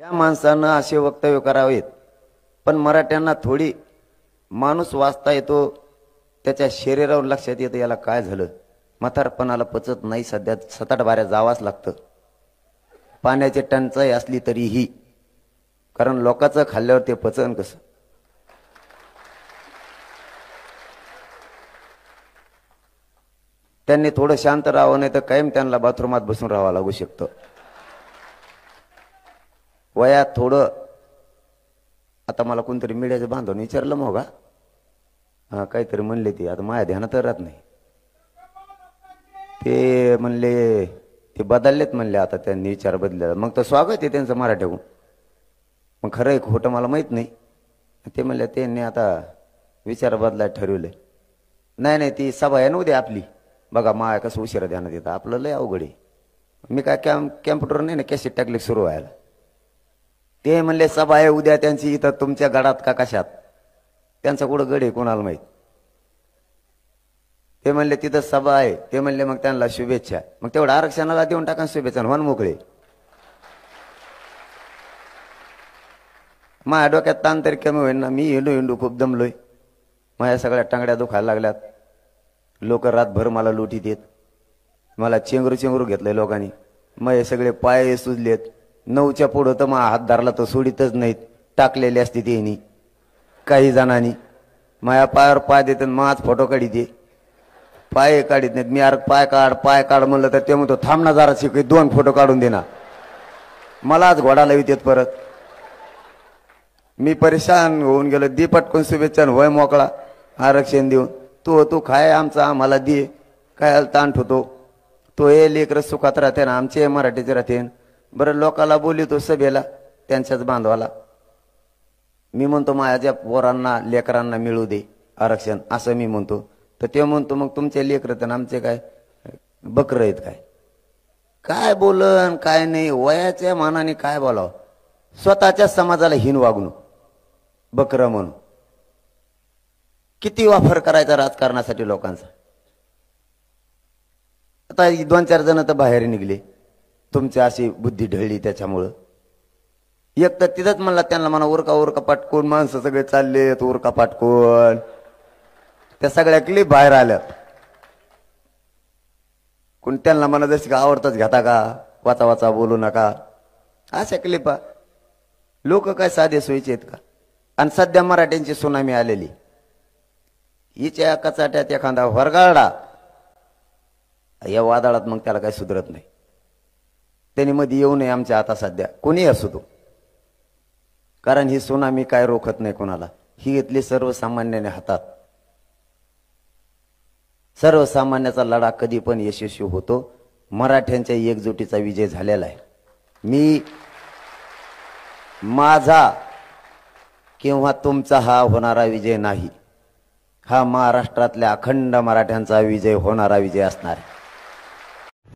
या माणसानं असे वक्तव्य करावेत पण मराठ्यांना थोडी माणूस वाचता येतो त्याच्या शरीरावर लक्षात येतं याला काय झालं म्हातारपणाला पचत नाही सध्या सताट बाऱ्या जावाच लागतं पाण्याची टंचाई असली तरीही कारण लोकांचं खाल्ल्यावर ते पचन कसं त्यांनी थोडं शांत राहावं नाही तर कायम त्यांना बाथरूमात बसून राहावं लागू शकतं वयात थोडं आता मला कोणतरी मीडियाचं बांधून विचारलं मग हा काहीतरी म्हणले ते आता माझ्या तर राहत नाही ते म्हणले ते बदललेत म्हणले आता त्यांनी विचार बदलला मग तर स्वागत आहे त्यांचं मराठीहून मग खरं एक खोटं मला माहीत नाही ते म्हणले त्यांनी आता विचार बदलाय ठरवले नाही नाही ती सभा आहे ना उद्या आपली बघा माया कसं उशिरा ध्यानात येतं आपलं लय अवघड आहे मी काय कॅम्प कॅम्प्युटर नाही ना कॅसेट टाकले सुरू व्हायला ते म्हणले सभा आहे उद्या त्यांची इथं तुमच्या गडात का कशात त्यांचा कुठं गड आहे कोणाला माहीत ते म्हणले तिथं सभा आहे ते म्हणले मग त्यांना शुभेच्छा मग तेवढं आरक्षणाला देऊन टाका शुभेच्छा म्हण मोकळे माझ्या डोक्यात ताण तरी कमी होईल ना मी हिंडू हिंडू खूप दमलोय माझ्या सगळ्या टांगड्या दुखायला लागल्यात लोक रातभर मला लोटी देत मला चेंगरू चेंगरू घेतलंय लोकांनी मग हे सगळे पाय सुजलेत नऊच्या पुढं तर मग हात धरला तर सोडीतच नाहीत टाकलेली असते ते काही जणांनी माया पायावर पाय देत माझ फोटो दे पाय काढीत नाहीत मी अर पाय काढ पाय काढ म्हणलं तर ते म्हणतो ना जरा शिक दोन फोटो काढून देणार मलाच घोडाला येत परत मी परेशान होऊन गेलो दे पटकून शुभेच्छा वय मोकळा आरक्षण देऊन तू तू खाय आमचा आम्हाला दे काय ताण ठेवतो तो हे लेकर सुखात राहते ना आमचे मराठीचे राहते बरं लोकाला तो सभेला त्यांच्याच बांधवाला मी म्हणतो माझ्या पोरांना लेकरांना मिळू दे आरक्षण असं मी म्हणतो तर ते म्हणतो मग तुमचे लेकर तर आमचे काय बकर आहेत काय काय बोलन काय नाही वयाच्या मानाने काय बोलावं स्वतःच्या समाजाला हिन वागणू बकरं म्हणून किती वापर करायचा राजकारणासाठी लोकांचा आता दोन चार जण तर बाहेर निघले तुमची अशी बुद्धी ढळली त्याच्यामुळं एक तर तिथंच म्हणला त्यांना म्हणा उरका उरका पाटकोण माणसं सगळे चालले उरका पाटकोण त्या सगळ्या क्लिप बाहेर आल्या कोण त्यांना म्हणा जसे का आवडतंच घेता का वाचा वाचा बोलू नका अशा क्लिपा लोक काय साधे सोयीचे आहेत का आणि सध्या मराठ्यांची सुनामी आलेली हिच्या कचाट्यात एखादा वरगाळडा या वादळात मग त्याला काही सुधरत नाही त्यांनी मध्ये येऊ नये आमच्या आता सध्या कोणी असू तो कारण ही मी काय रोखत नाही कोणाला ही घेतली सर्वसामान्याने हातात सर्वसामान्याचा लढा कधी पण यशस्वी होतो मराठ्यांच्या एकजुटीचा विजय झालेला आहे मी माझा किंवा तुमचा हा होणारा विजय नाही हा महाराष्ट्रातल्या अखंड मराठ्यांचा विजय होणारा विजय असणार आहे